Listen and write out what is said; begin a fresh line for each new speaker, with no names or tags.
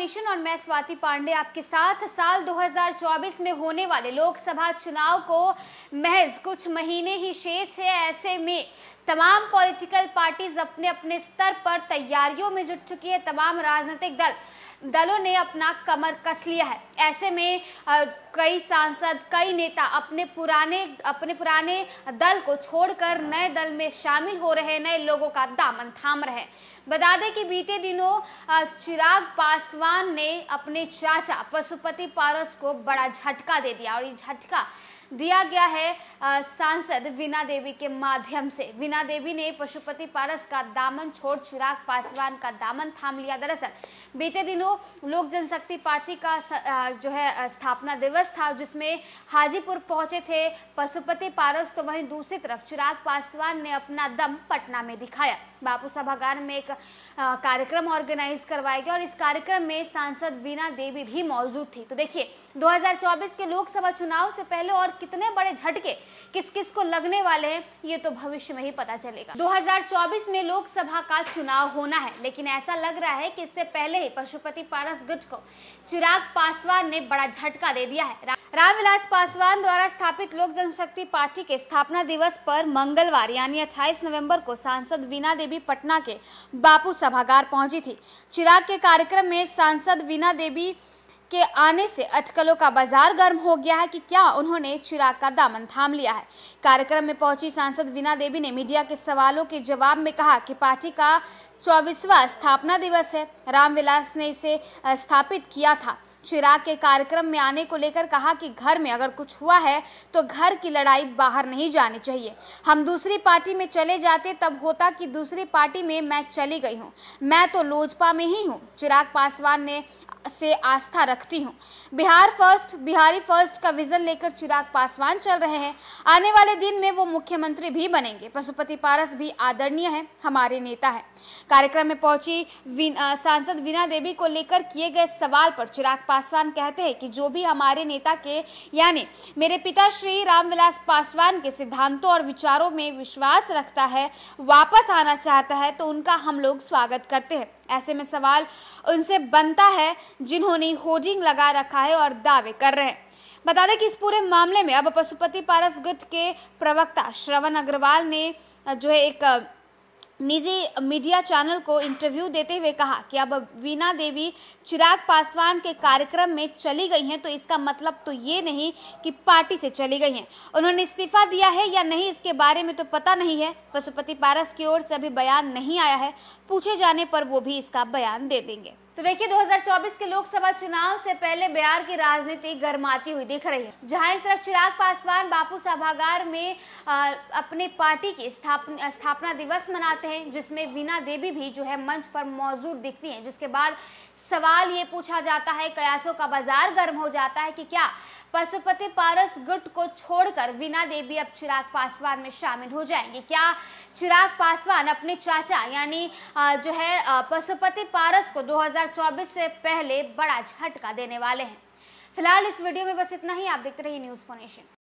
nation और मैं स्वाति पांडे आपके साथ साल 2024 में होने वाले लोकसभा चुनाव को महज कुछ महीने ही शेष है ऐसे में तमाम पॉलिटिकल पार्टीज अपने अपने स्तर पर तैयारियों में जुट चुकी है तमाम राजनीतिक दल दलों ने अपना कमर कस लिया है ऐसे में कई सांसद कई नेता अपने पुराने अपने पुराने दल को छोड़कर नए दल में शामिल हो रहे नए लोगों का दामन थाम रहे बता दें कि बीते दिनों चिराग पासवान ने अपने चाचा पशुपति पारस को बड़ा झटका दे दिया और ये झटका दिया गया है सांसद वीना देवी के माध्यम से वीना देवी ने पशुपति पारस का दामन छोड़ चिराग पासवान का दामन थाम लिया दरअसल बीते दिनों लोक जनशक्ति पार्टी का जो है स्थापना दिवस था जिसमें हाजीपुर पहुंचे थे पशुपति पारस तो वहीं दूसरी तरफ चिराग पासवान ने अपना दम पटना में दिखाया बापू सभागार में एक कार्यक्रम ऑर्गेनाइज करवाया गया और इस कार्यक्रम में सांसद वीना देवी भी मौजूद थी तो देखिए 2024 के लोकसभा चुनाव से पहले और कितने बड़े झटके किस किस को लगने वाले हैं ये तो भविष्य में ही पता चलेगा 2024 में लोकसभा का चुनाव होना है लेकिन ऐसा लग रहा है कि इससे पहले ही पशुपति पारस गुट को चिराग पासवान ने बड़ा झटका दे दिया है रामविलास पासवान द्वारा स्थापित लोक जनशक्ति पार्टी के स्थापना दिवस पर मंगलवार यानी 28 नवंबर को सांसद वीना देवी पटना के बापू सभागार पहुंची थी चिराग के कार्यक्रम में सांसद वीना देवी के आने से अटकलों का बाजार गर्म हो गया है कि क्या उन्होंने चिराग का दामन थाम लिया है कार्यक्रम में पहुंची सांसद वीना देवी ने मीडिया के सवालों के जवाब में कहा कि पार्टी का चौबीसवा स्थापना दिवस है रामविलास ने इसे स्थापित किया था चिराग के कार्यक्रम में आने को लेकर कहा कि घर में अगर कुछ हुआ है तो घर की लड़ाई बाहर नहीं जानी चाहिए हम दूसरी पार्टी में चले जाते तब होता कि दूसरी पार्टी में मैं चली गई हूँ मैं तो लोजपा में ही हूँ चिराग पासवान ने से आस्था रखती हूँ बिहार फर्स्ट बिहारी फर्स्ट का विजन लेकर चिराग पासवान चल रहे हैं आने वाले दिन में वो मुख्यमंत्री भी बनेंगे पशुपति पारस भी आदरणीय है हमारे नेता है कार्यक्रम में पहुंची विन, आ, सांसद वीना देवी को लेकर किए गए सवाल पर चिराग पासवान कहते हैं कि जो भी हमारे नेता के यानी मेरे पिता श्री रामविलास पासवान के सिद्धांतों और विचारों में विश्वास रखता है वापस आना चाहता है तो उनका हम लोग स्वागत करते हैं ऐसे में सवाल उनसे बनता है जिन्होंने होर्डिंग लगा रखा है और दावे कर रहे हैं बता दें कि इस पूरे मामले में अब पशुपति पारस गुट के प्रवक्ता श्रवण अग्रवाल ने जो है एक निजी मीडिया चैनल को इंटरव्यू देते हुए कहा कि अब वीना देवी चिराग पासवान के कार्यक्रम में चली गई हैं तो इसका मतलब तो ये नहीं कि पार्टी से चली गई हैं उन्होंने इस्तीफा दिया है या नहीं इसके बारे में तो पता नहीं है पशुपति पारस की ओर से अभी बयान नहीं आया है पूछे जाने पर वो भी इसका बयान दे देंगे तो देखिए 2024 के लोकसभा चुनाव से पहले बिहार की राजनीति गर्माती हुई दिख रही है जहां एक तरफ चिराग पासवान बापू सभागार में आ, अपने पार्टी की स्थापना स्थापना दिवस मनाते हैं जिसमें वीना देवी भी जो है मंच पर मौजूद दिखती हैं जिसके बाद सवाल ये पूछा जाता है कयासों का बाजार गर्म हो जाता है कि क्या पशुपति पारस गुट को छोड़कर वीना देवी अब चिराग पासवान में शामिल हो जाएंगे क्या चिराग पासवान अपने चाचा यानी जो है पशुपति पारस को 2000 2024 से पहले बड़ा झटका देने वाले हैं फिलहाल इस वीडियो में बस इतना ही आप देखते रहिए न्यूज फोनेशन